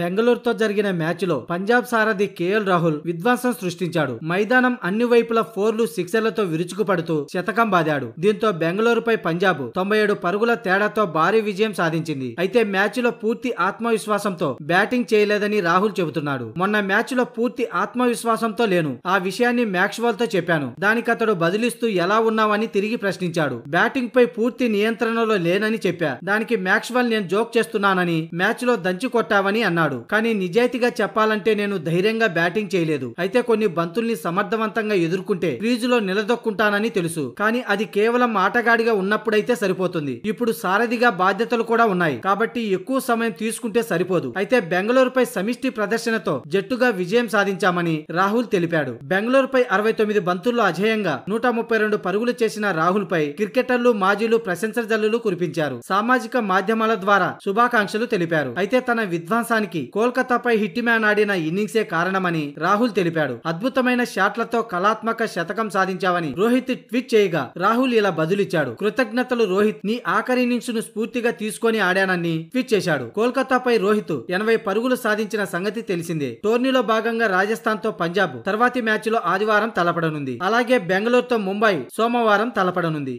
బెంగళూరుతో జరిగిన మ్యాచ్లో పంజాబ్ సారథి కేఎల్ రాహుల్ విధ్వంసం సృష్టించాడు మైదానం అన్ని వైపుల ఫోర్లు సిక్సర్లతో విరుచుకుపడుతూ శతకం బాదాడు దీంతో బెంగళూరుపై పంజాబ్ తొంభై ఏడు పరుగుల తేడాతో భారీ విజయం సాధించింది అయితే మ్యాచ్లో పూర్తి ఆత్మవిశ్వాసంతో బ్యాటింగ్ చేయలేదని రాహుల్ చెబుతున్నాడు మొన్న మ్యాచ్లో పూర్తి ఆత్మవిశ్వాసంతో లేను ఆ విషయాన్ని మ్యాక్స్వాల్ తో చెప్పాను దానికి అతడు బదిలిస్తూ ఎలా ఉన్నావని తిరిగి ప్రశ్నించాడు బ్యాటింగ్ పై పూర్తి నియంత్రణలో లేనని చెప్పా దానికి మ్యాక్స్వాల్ నేను జోక్ చేస్తున్నానని మ్యాచ్లో దంచి కొట్టావని అన్నాడు అన్నాడు కానీ నిజాయితీగా చెప్పాలంటే నేను ధైర్యంగా బ్యాటింగ్ చేయలేదు అయితే కొన్ని బంతుల్ని సమర్థవంతంగా ఎదుర్కొంటే లో నిలదొక్కుంటానని తెలుసు కానీ అది కేవలం ఆటగాడిగా ఉన్నప్పుడైతే సరిపోతుంది ఇప్పుడు సారథిగా బాధ్యతలు కూడా ఉన్నాయి కాబట్టి ఎక్కువ సమయం తీసుకుంటే సరిపోదు అయితే బెంగళూరుపై సమిష్టి ప్రదర్శనతో జట్టుగా విజయం సాధించామని రాహుల్ తెలిపాడు బెంగళూరుపై అరవై తొమ్మిది బంతుల్లో అజేయంగా నూట ముప్పై రెండు పరుగులు చేసిన రాహుల్ పై క్రికెటర్లు మాజీలు ప్రశంసల జల్లులు కురిపించారు సామాజిక మాధ్యమాల ద్వారా శుభాకాంక్షలు తెలిపారు అయితే తన విధ్వంసానికి ఆటకి కోల్కతాపై హిట్ మ్యాన్ ఆడిన ఇన్నింగ్సే కారణమని రాహుల్ తెలిపాడు అద్భుతమైన షాట్లతో కళాత్మక శతకం సాధించావని రోహిత్ ట్వీట్ చేయగా రాహుల్ ఇలా బదులిచ్చాడు కృతజ్ఞతలు రోహిత్ నీ ఆఖరి ఇన్నింగ్స్ ను స్ఫూర్తిగా తీసుకొని ఆడానని ట్వీట్ చేశాడు కోల్కతాపై రోహిత్ ఎనభై పరుగులు సాధించిన సంగతి తెలిసిందే టోర్నీలో భాగంగా రాజస్థాన్ తో పంజాబ్ తర్వాతి మ్యాచ్ లో ఆదివారం తలపడనుంది అలాగే బెంగళూరుతో ముంబై సోమవారం తలపడనుంది